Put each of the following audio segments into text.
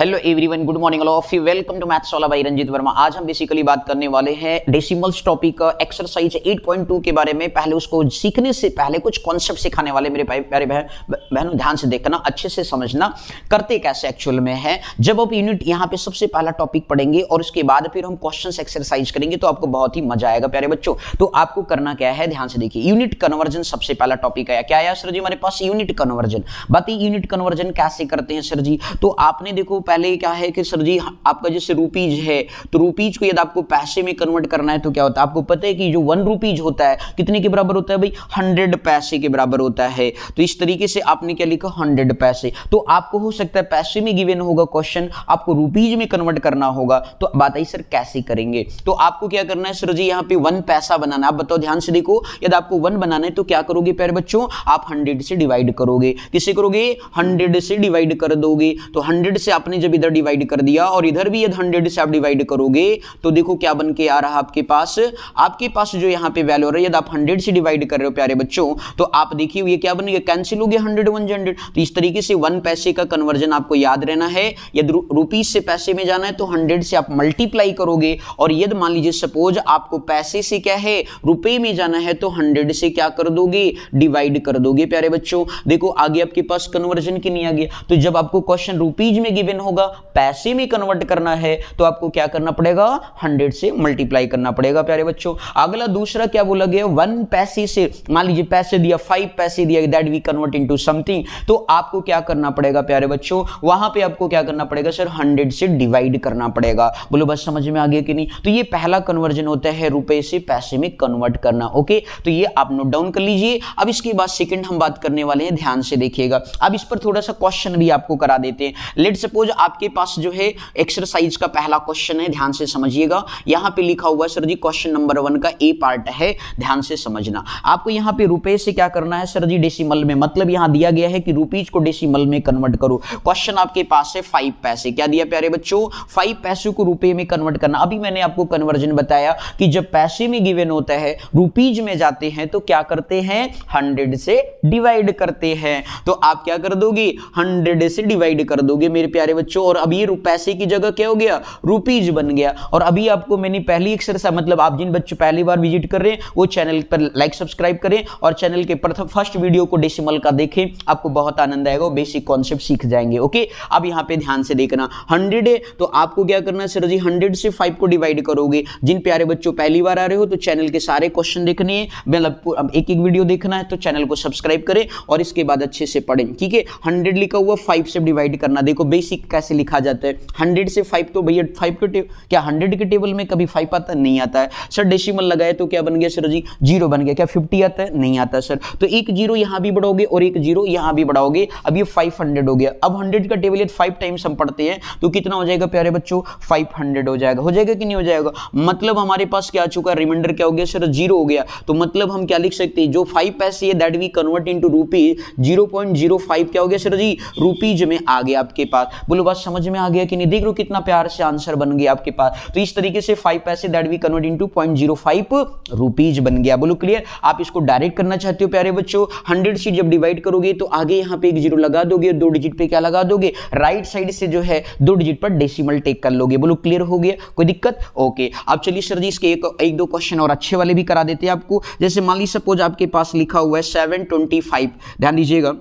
Hello everyone good morning all of you welcome to maths वाला भाई रंजीत वर्मा आज हम बेसिकली बात करने वाले हैं डेसिमल्स टॉपिक एक्सरसाइज 8.2 के बारे में पहले उसको सीखने से पहले कुछ कॉन्सेप्ट सिखाने वाले मेरे भाई प्यारे बहन बहनों ध्यान से देखना अच्छे से समझना करते कैसे एक्चुअल में है जब आप यूनिट यहाँ पे सबसे पहला टॉपिक पढ़ेंगे और उसके बाद फिर हम क्वेश्चन एक्सरसाइज करेंगे तो आपको बहुत ही मजा आएगा प्यारे बच्चों तो आपको करना क्या है ध्यान से देखिए यूनिट कन्वर्जन सबसे पहला टॉपिक आया क्या आया सर जी हमारे पास यूनिट कन्वर्जन बात यूनिट कन्वर्जन कैसे करते हैं सर जी तो आपने देखो पहले क्या है कि सर जी आपका जैसे रूपीज है तो रूपीज को यदि आपको पैसे में कन्वर्ट करना है तो क्या होता है आपको पता है कि जो वन रूपीज होता है कितने के बराबर होता है भाई हंड्रेड पैसे के बराबर होता है तो इस तरीके से आपने क्या लिखा हंड्रेड पैसे तो आपको हो सकता है पैसे में गिवेन होगा क्वेश्चन आपको रूपीज में कन्वर्ट करना होगा तो बात आई सर कैसे करेंगे तो आपको क्या करना है सर जी यहाँ पे वन पैसा बनाना आप बताओ ध्यान से देखो यदि आपको वन बनाना है तो क्या करोगे प्यारे बच्चों आप हंड्रेड से डिवाइड करोगे किसे करोगे हंड्रेड से डिवाइड कर दोगे तो हंड्रेड से आपने जब इधर डिवाइड कर दिया और इधर भी यदि हंड्रेड से आप डिवाइड करोगे तो देखो क्या बन के आ रहा है आपके पास आपके पास जो यहाँ पे वैल्यू आ रहा है यदि आप हंड्रेड से डिवाइड कर रहे हो प्यारे बच्चों तो आप देखिए ये क्या बन गया कैंसिल हो गया हंड्रेड वन हंड्रेड तो इस तरीके से वन पैसे का कन्वर्जन आपको याद रहना है यदि रुपीज से पैसे में जाना है तो हंड्रेड से आप मल्टीप्लाई करोगे और यदि मान लीजिए सपोज आपको पैसे से क्या है रुपये में जाना है तो हंड्रेड से क्या कर दोगे डिवाइड कर दोगे प्यारे बच्चों देखो आगे आपके पास कन्वर्जन की नहीं आ गया तो जब आपको क्वेश्चन रुपीज में गिवन हो होगा पैसे में कन्वर्ट करना है तो आपको क्या करना पड़ेगा हंड्रेड से मल्टीप्लाई करना पड़ेगा प्यारे बच्चों अगला दूसरा क्या बोला गया वन पैसे से मान लीजिए पैसे दिया फाइव पैसे दिया that we convert in something तो आपको क्या करना पड़ेगा प्यारे बच्चों वहां पर आपको क्या करना पड़ेगा सर हंड्रेड से डिवाइड करना पड़ेगा बोलो बस समझ में आ गया कि नहीं तो ये पहला कन्वर्जन होता है रुपए से पैसे में कन्वर्ट करना ओके तो ये आप नोट डाउन कर लीजिए अब इसके बाद सेकंड हम बात करने वाले हैं ध्यान से देखिएगा अब इस पर थोड़ा सा क्वेश्चन भी आपको करा देते हैं लेट सपोज आपके पास जो है एक्सरसाइज का पहला क्वेश्चन है ध्यान से समझिएगा यहाँ पे लिखा हुआ है sir ji question number one का ए पार्ट है ध्यान से समझना आपको यहाँ पे रुपए से क्या करना है सर जी डेसिमल में मतलब यहाँ दिया गया है कि रुपीज को डेसिमल में कन्वर्ट करो क्वेश्चन आपके पास है फाइव पैसे क्या दिया प्यारे बच्चों फाइव पैसे को रुपये में कन्वर्ट करना अभी मैंने आपको कन्वर्जन बताया कि जब पैसे में गिवेन होता है रुपीज में जाते हैं तो क्या करते हैं हंड्रेड से डिवाइड करते हैं तो आप क्या कर दोगे हंड्रेड से डिवाइड कर दोगे मेरे प्यारे बच्चों बच्चों और अभी पैसे की जगह क्या हो गया रुपीज बन गया और अभी आपको मैंने पहली एक्सरसाइज मतलब आप जिन बच्चों पहली बार विजिट कर रहे हैं वो चैनल पर लाइक सब्सक्राइब करें और चैनल के प्रथम फर्स्ट वीडियो को डेसिमल का देखें आपको बहुत आनंद आएगा बेसिक कॉन्सेप्ट सीख जाएंगे ओके अब यहाँ पे ध्यान से देखना हंड्रेड है तो आपको क्या करना है सर जी हंड्रेड से फाइव को डिवाइड करोगे जिन प्यारे बच्चों पहली बार आ रहे हो तो चैनल के सारे क्वेश्चन देखने हैं मतलब एक एक वीडियो देखना है तो चैनल को सब्सक्राइब करें और इसके बाद अच्छे से पढ़ें ठीक है हंड्रेड लिखा हुआ फाइव से डिवाइड करना देखो बेसिक का कैसे लिखा जाता है हंड्रेड से फाइव तो भैया फाइव के टेबल क्या हंड्रेड के टेबल में कभी फाइव आता है? नहीं आता है सर डेसिमल लगाए तो क्या बन गया सर जी जीरो बन गया क्या फिफ्टी आता है नहीं आता सर तो एक जीरो यहाँ भी बढ़ाओगे और एक जीरो यहाँ भी बढ़ाओगे अब ये फाइव हो गया अब हंड्रेड का टेबल फाइव टाइम्स हम पढ़ते हैं तो कितना हो जाएगा प्यारे बच्चों फाइव हो जाएगा हो जाएगा कि नहीं हो जाएगा मतलब हमारे पास क्या आ चुका रिमाइंडर क्या हो गया सर जीरो हो गया तो मतलब हम क्या लिख सकते हैं जो फाइव पैसे है that we convert into rupees zero point zero five क्या हो गया सर जी रूपीज में आ गया आपके पास बोलो बोलो बात समझ में आ गया कि नहीं देख गुरु कितना प्यार से आंसर बन गया आपके पास तो इस तरीके से फाइव पैसे that we convert into point zero five rupees बन गया बोलो क्लियर आप इसको डायरेक्ट करना चाहते हो प्यारे बच्चों हंड्रेड सीट जब डिवाइड करोगे तो आगे यहाँ पे एक जीरो लगा दोगे दो डिजिट पे क्या लगा दोगे राइट साइड से जो है दो डिजिट पर डेसीमल टेक कर लोगे बोलो क्लियर हो गया कोई दिक्कत ओके आप चलिए सर जी इसके एक, एक दो क्वेश्चन और अच्छे वाले भी करा देते हैं आपको जैसे मान ली सपोज आपके पास लिखा हुआ है सेवन ट्वेंटी फाइव ध्यान दीजिएगा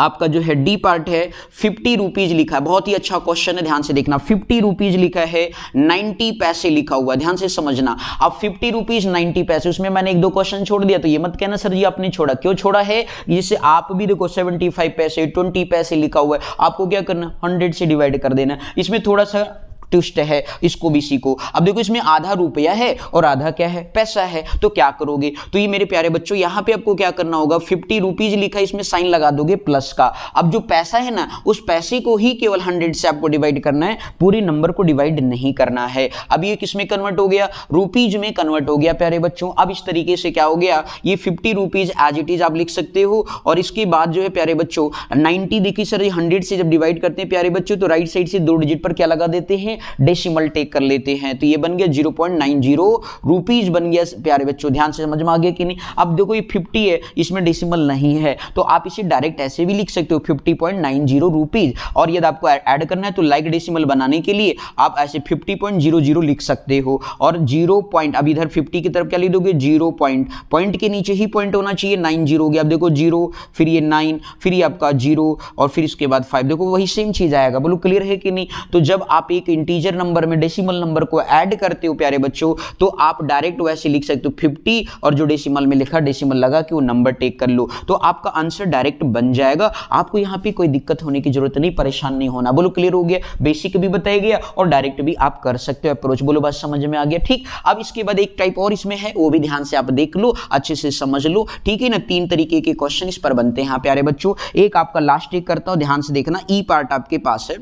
आपका जो है डी पार्ट है फिफ्टी रुपीज लिखा है बहुत ही अच्छा क्वेश्चन है ध्यान से देखना फिफ्टी रुपीज लिखा है नाइन्टी पैसे लिखा हुआ ध्यान से समझना अब फिफ्टी रुपीज नाइन्टी पैसे उसमें मैंने एक दो क्वेश्चन छोड़ दिया तो ये मत कहना सर जी आपने छोड़ा क्यों छोड़ा है जिससे आप भी देखो सेवेंटी फाइव पैसे ट्वेंटी पैसे लिखा हुआ है आपको क्या करना हंड्रेड से डिवाइड कर देना इसमें थोड़ा सा ट्विस्ट है इसको भी सीखो अब देखो इसमें आधा रुपया है और आधा क्या है पैसा है तो क्या करोगे तो ये मेरे प्यारे बच्चों यहाँ पे आपको क्या करना होगा फिफ्टी रुपीज लिखा इसमें साइन लगा दोगे प्लस का अब जो पैसा है ना उस पैसे को ही केवल हंड्रेड से आपको डिवाइड करना है पूरे नंबर को डिवाइड नहीं करना है अब ये किस में कन्वर्ट हो गया रुपीज में कन्वर्ट हो गया प्यारे बच्चों अब इस तरीके से क्या हो गया ये fifty rupees as it is आप लिख सकते हो और इसके बाद जो है प्यारे बच्चों नाइनटी देखिए सर ये हंड्रेड से जब डिवाइड करते हैं प्यारे बच्चों तो राइट साइड से दो डिजिट पर क्या लगा देते हैं डेसिमल टेक कर लेते हैं तो ये बन गया zero point nine zero rupees बन गया प्यारे बच्चों ध्यान से समझ में आ गया कि नहीं अब देखो ये फिफ्टी है इसमें डेसिमल नहीं है तो आप इसे डायरेक्ट ऐसे भी लिख सकते हो fifty point nine zero rupees और यदि आपको ऐड करना है तो लाइक डेसिमल बनाने के लिए आप ऐसे फिफ्टी पॉइंट जीरो जीरो लिख सकते हो और जीरो पॉइंट अब इधर फिफ्टी की तरफ क्या लिख दोगे जीरो पॉइंट पॉइंट के नीचे ही पॉइंट होना चाहिए नाइन जीरो गया अब देखो जीरो फिर ये नाइन फिर ये आपका जीरो और फिर इसके बाद फाइव देखो वही सेम चीज आएगा बोलो क्लियर है कि नहीं तो जब आप एक इंटीजर नंबर में डेसिमल नंबर को ऐड करते हो प्यारे बच्चों तो आप डायरेक्ट वैसे लिख सकते हो फिफ्टी और जो डेसिमल में लिखा डेसिमल लगा कि वो नंबर टेक कर लो तो आपका आंसर डायरेक्ट बन जाएगा आपको यहाँ पे कोई दिक्कत होने की जरूरत नहीं परेशान नहीं होना बोलो क्लियर हो गया बेसिक भी बताया गया और डायरेक्ट भी आप कर सकते हो अप्रोच बोलो बात समझ में आ गया ठीक अब इसके बाद एक टाइप और इसमें है वो भी ध्यान से आप देख लो अच्छे से समझ लो ठीक है ना तीन तरीके के क्वेश्चन इस पर बनते हैं प्यारे बच्चों एक आपका लास्ट एक करता हूँ ध्यान से देखना ई e पार्ट आपके पास है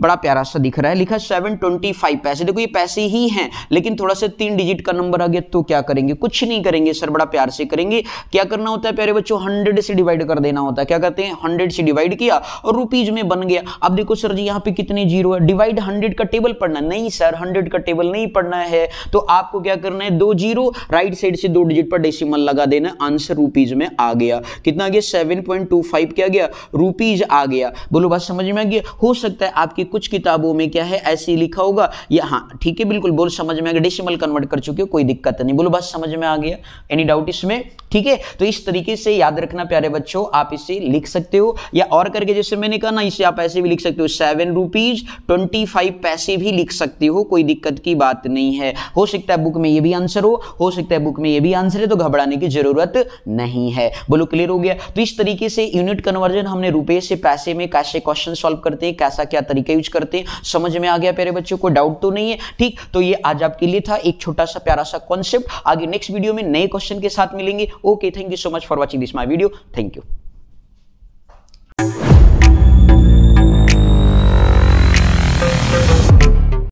बड़ा प्यारा सा दिख रहा है लिखा सेवन ट्वेंटी फाइव पैसे देखो ये पैसे ही हैं लेकिन थोड़ा सा तीन डिजिट का नंबर आ गया तो क्या करेंगे कुछ नहीं करेंगे सर बड़ा प्यार से करेंगे क्या करना होता है प्यारे बच्चों हंड्रेड से डिवाइड कर देना होता है क्या करते हैं हंड्रेड से डिवाइड किया और रुपीज में बन गया अब देखो सर जी यहाँ पे कितने जीरो है डिवाइड हंड्रेड का टेबल पढ़ना नहीं सर हंड्रेड का टेबल नहीं पढ़ना है तो आपको क्या करना है दो जीरो राइट साइड से दो डिजिट पर डेसीमल लगा देना आंसर रुपीज में आ गया कितना आ गया सेवन पॉइंट टू फाइव क्या गया रुपीज आ गया बोलो बात समझ में आ गया हो सकता है आपकी कुछ किताबों में क्या है ऐसे ही लिखा होगा या हाँ ठीक है बिल्कुल बोल समझ में आ गया डेसिमल कन्वर्ट कर चुके हो कोई दिक्कत नहीं बोलो बस समझ में आ गया एनी डाउट इसमें ठीक है तो इस तरीके से याद रखना प्यारे बच्चों आप इसे लिख सकते हो या और करके जैसे मैंने कहा ना इसे आप ऐसे भी लिख सकते हो सेवन रुपीज ट्वेंटी फाइव पैसे भी लिख सकते हो कोई दिक्कत की बात नहीं है हो सकता है बुक में ये भी आंसर हो हो सकता है बुक में ये भी आंसर है तो घबराने की जरूरत नहीं है बोलो क्लियर हो गया तो इस तरीके से यूनिट कन्वर्जन हमने रुपए से पैसे में कैसे क्वेश्चन सॉल्व करते हैं कैसा क्या तरीका यूज करते हैं समझ में आ गया प्यारे बच्चों को डाउट तो नहीं है ठीक तो ये आज आपके लिए था एक छोटा सा प्यारा सा कॉन्सेप्ट आगे नेक्स्ट वीडियो में नए क्वेश्चन के साथ मिलेंगे okay thank you so much for watching this my video thank you